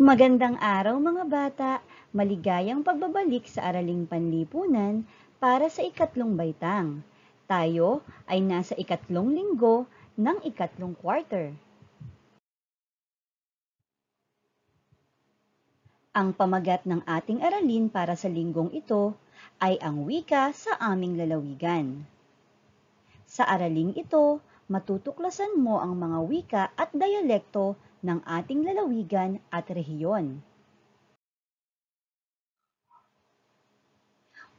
Magandang araw mga bata! maligayang pagbabalik sa araling panlipunan para sa ikatlong baitang. Tayo ay nasa ikatlong linggo ng ikatlong quarter. Ang pamagat ng ating aralin para sa linggong ito ay ang wika sa aming lalawigan. Sa araling ito, matutuklasan mo ang mga wika at dialekto ng ating lalawigan at rehiyon.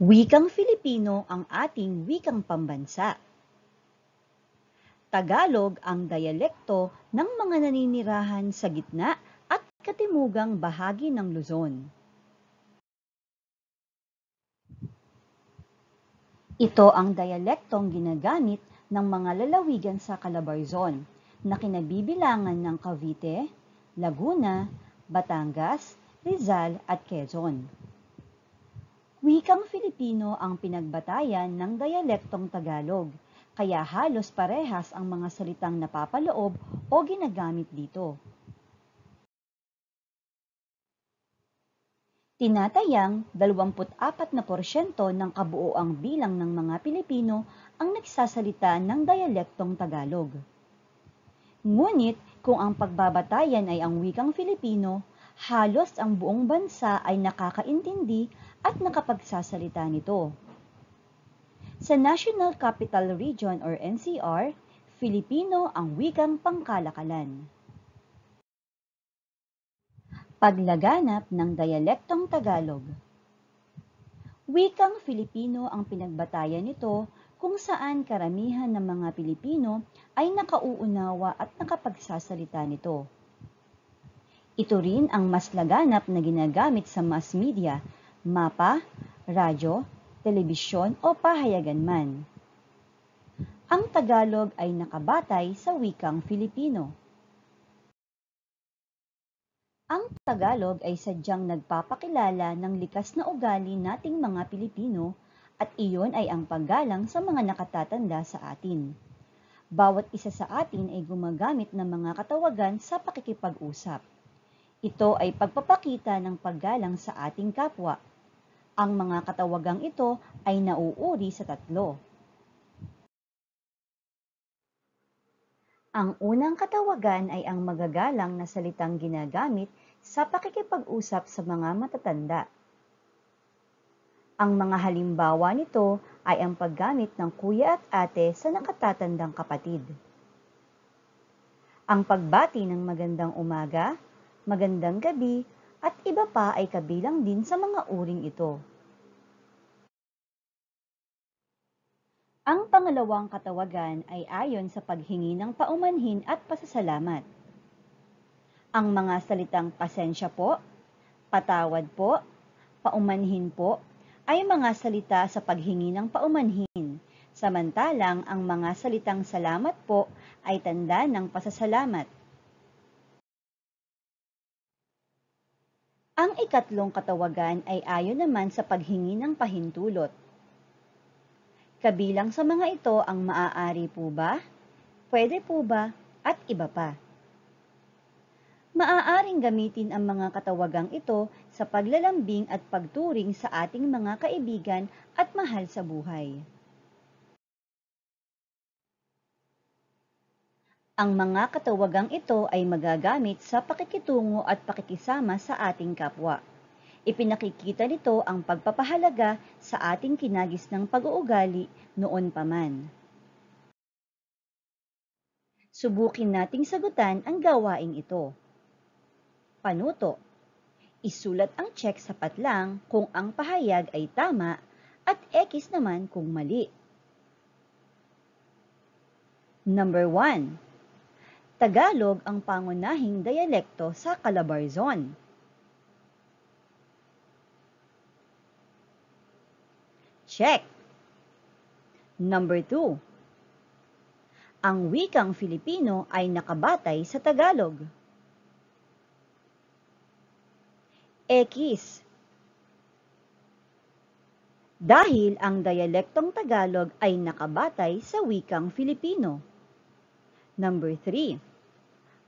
Wikang Filipino ang ating wikang pambansa. Tagalog ang dayalekto ng mga naninirahan sa gitna at katimugang bahagi ng Luzon. Ito ang dayalektong ginagamit ng mga lalawigan sa Calabarzon na kinabibilangan ng Cavite, Laguna, Batangas, Rizal at Quezon. Wikang Filipino ang pinagbatayan ng dayalektong Tagalog, kaya halos parehas ang mga salitang napapaloob o ginagamit dito. Tinatayang 24% ng kabuoang bilang ng mga Pilipino ang nagsasalita ng dayalektong Tagalog. Ngunit kung ang pagbabatayan ay ang wikang Filipino, halos ang buong bansa ay nakakaintindi at nakapagsasalita nito. Sa National Capital Region or NCR, Filipino ang wikang pangkalakalan. Paglaganap ng dialektong Tagalog Wikang Filipino ang pinagbatayan nito kung saan karamihan ng mga Pilipino ay nakauunawa at nakapagsasalita nito. Ito rin ang mas laganap na ginagamit sa mass media, mapa, radyo, telebisyon o pahayagan man. Ang Tagalog ay nakabatay sa wikang Filipino. Ang Tagalog ay sadyang nagpapakilala ng likas na ugali nating mga Pilipino at iyon ay ang paggalang sa mga nakatatanda sa atin. Bawat isa sa atin ay gumagamit ng mga katawagan sa pakikipag-usap. Ito ay pagpapakita ng paggalang sa ating kapwa. Ang mga katawagang ito ay nauuri sa tatlo. Ang unang katawagan ay ang magagalang na salitang ginagamit sa pakikipag-usap sa mga matatanda. Ang mga halimbawa nito ay ang paggamit ng kuya at ate sa nakatatandang kapatid. Ang pagbati ng magandang umaga, magandang gabi, at iba pa ay kabilang din sa mga uring ito. Ang pangalawang katawagan ay ayon sa paghingi ng paumanhin at pasasalamat. Ang mga salitang pasensya po, patawad po, paumanhin po, ay mga salita sa paghingi ng paumanhin, samantalang ang mga salitang salamat po ay tanda ng pasasalamat. Ang ikatlong katawagan ay ayon naman sa paghingi ng pahintulot. Kabilang sa mga ito ang maaari po ba, pwede po ba, at iba pa. Maaaring gamitin ang mga katawagang ito sa paglalambing at pagturing sa ating mga kaibigan at mahal sa buhay. Ang mga katawagang ito ay magagamit sa pakikitungo at pakikisama sa ating kapwa. Ipinakikita nito ang pagpapahalaga sa ating kinagis ng pag-uugali noon pa man. Subukin nating sagutan ang gawaing ito. Panuto Isulat ang check sa patlang kung ang pahayag ay tama at X naman kung mali. Number 1 Tagalog ang pangunahing dayalekto sa Calabarzon. Check! Number 2. Ang wikang Filipino ay nakabatay sa Tagalog. X. Dahil ang dayalektong Tagalog ay nakabatay sa wikang Filipino. Number 3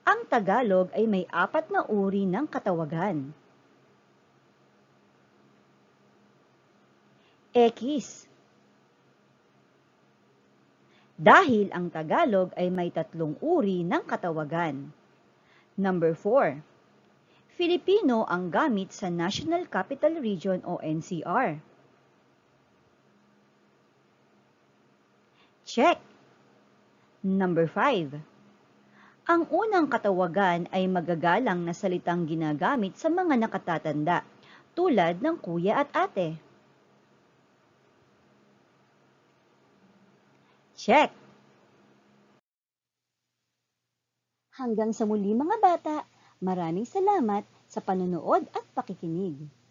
ang Tagalog ay may apat na uri ng katawagan. X Dahil ang Tagalog ay may tatlong uri ng katawagan. Number 4. Filipino ang gamit sa National Capital Region o NCR. Check! Number 5 ang unang katawagan ay magagalang na salitang ginagamit sa mga nakatatanda, tulad ng kuya at ate. Check! Hanggang sa muli mga bata, maraming salamat sa panonood at pakikinig.